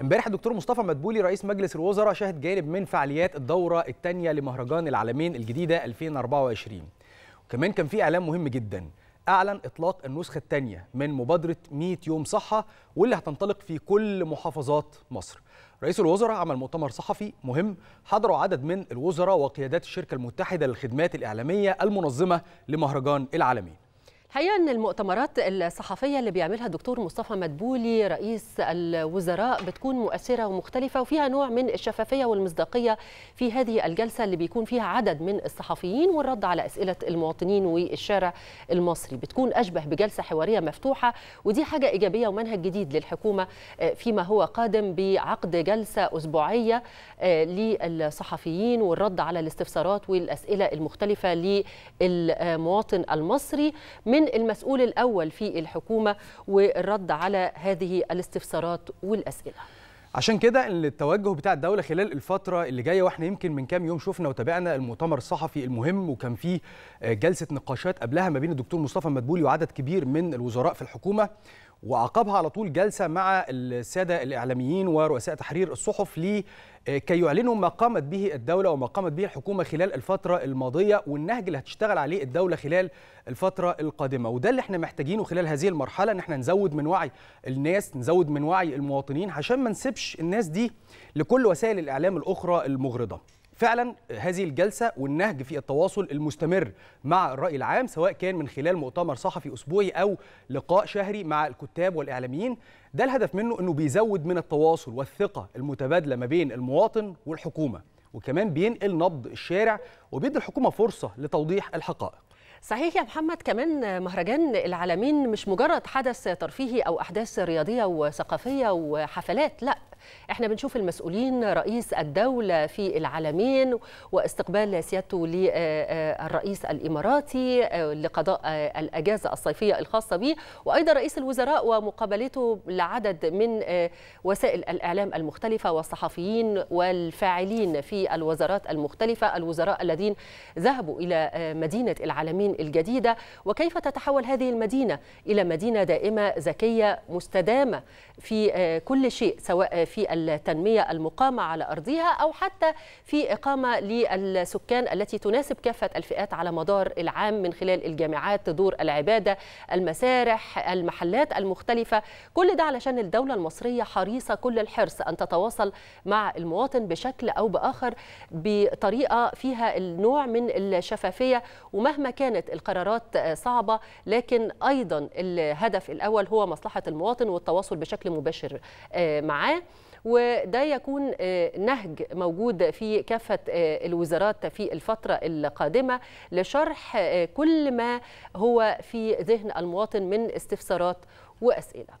امبارح الدكتور مصطفى مدبولي رئيس مجلس الوزراء شهد جانب من فعاليات الدوره الثانيه لمهرجان العالمين الجديده 2024 وكمان كان في اعلان مهم جدا اعلن اطلاق النسخه الثانيه من مبادره 100 يوم صحه واللي هتنطلق في كل محافظات مصر رئيس الوزراء عمل مؤتمر صحفي مهم حضروا عدد من الوزراء وقيادات الشركه المتحده للخدمات الاعلاميه المنظمه لمهرجان العالمين الحقيقه ان المؤتمرات الصحفيه اللي بيعملها الدكتور مصطفى مدبولي رئيس الوزراء بتكون مؤثره ومختلفه وفيها نوع من الشفافيه والمصداقيه في هذه الجلسه اللي بيكون فيها عدد من الصحفيين والرد على اسئله المواطنين والشارع المصري بتكون اشبه بجلسه حواريه مفتوحه ودي حاجه ايجابيه ومنهج جديد للحكومه آه، فيما هو قادم بعقد جلسه اسبوعيه آه، للصحفيين والرد على الاستفسارات والاسئله المختلفه للمواطن المصري من من المسؤول الأول في الحكومة والرد على هذه الاستفسارات والأسئلة عشان كده التوجه بتاع الدوله خلال الفتره اللي جايه واحنا يمكن من كام يوم شفنا وتابعنا المؤتمر الصحفي المهم وكان فيه جلسه نقاشات قبلها ما بين الدكتور مصطفى مدبولي وعدد كبير من الوزراء في الحكومه وعقبها على طول جلسه مع الساده الاعلاميين ورؤساء تحرير الصحف لكي آه، يعلنوا ما قامت به الدوله وما قامت به الحكومه خلال الفتره الماضيه والنهج اللي هتشتغل عليه الدوله خلال الفتره القادمه وده اللي احنا محتاجينه خلال هذه المرحله ان احنا نزود من وعي الناس نزود من وعي المواطنين عشان ما نسيبش الناس دي لكل وسائل الاعلام الاخرى المغرضه فعلا هذه الجلسه والنهج في التواصل المستمر مع الراي العام سواء كان من خلال مؤتمر صحفي اسبوعي او لقاء شهري مع الكتاب والاعلاميين ده الهدف منه انه بيزود من التواصل والثقه المتبادله ما بين المواطن والحكومه وكمان بينقل نبض الشارع وبيدي الحكومه فرصه لتوضيح الحقائق صحيح يا محمد كمان مهرجان العالمين مش مجرد حدث ترفيهي او احداث رياضيه وثقافيه وحفلات لا احنا بنشوف المسؤولين رئيس الدوله في العالمين واستقبال سيادته للرئيس الاماراتي لقضاء الاجازه الصيفيه الخاصه به وايضا رئيس الوزراء ومقابلته لعدد من وسائل الاعلام المختلفه والصحفيين والفاعلين في الوزارات المختلفه الوزراء الذين ذهبوا الى مدينه العالمين الفلسطين الجديدة وكيف تتحول هذه المدينة إلى مدينة دائمة ذكية مستدامة في آه، كل شيء سواء في التنمية المقامة على أرضها أو حتى في إقامة للسكان التي تناسب كافة الفئات على مدار العام من خلال الجامعات دور العبادة المسارح المحلات المختلفة كل ده علشان الدولة المصرية حريصة كل الحرص أن تتواصل مع المواطن بشكل أو بآخر بطريقة فيها النوع من الشفافية ومهما كانت كانت القرارات صعبة لكن أيضا الهدف الأول هو مصلحة المواطن والتواصل بشكل مباشر آه، معاه وده يكون آه، نهج موجود في كافة آه، الوزارات في الفترة القادمة لشرح كل ما هو في ذهن المواطن من استفسارات وأسئلة